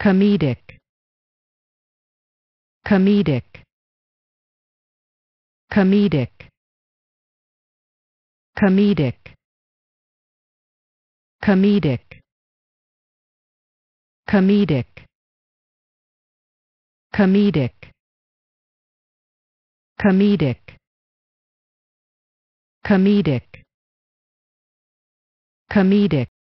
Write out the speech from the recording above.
comedic comedic comedic comedic comedic comedic comedic comedic comedic comedic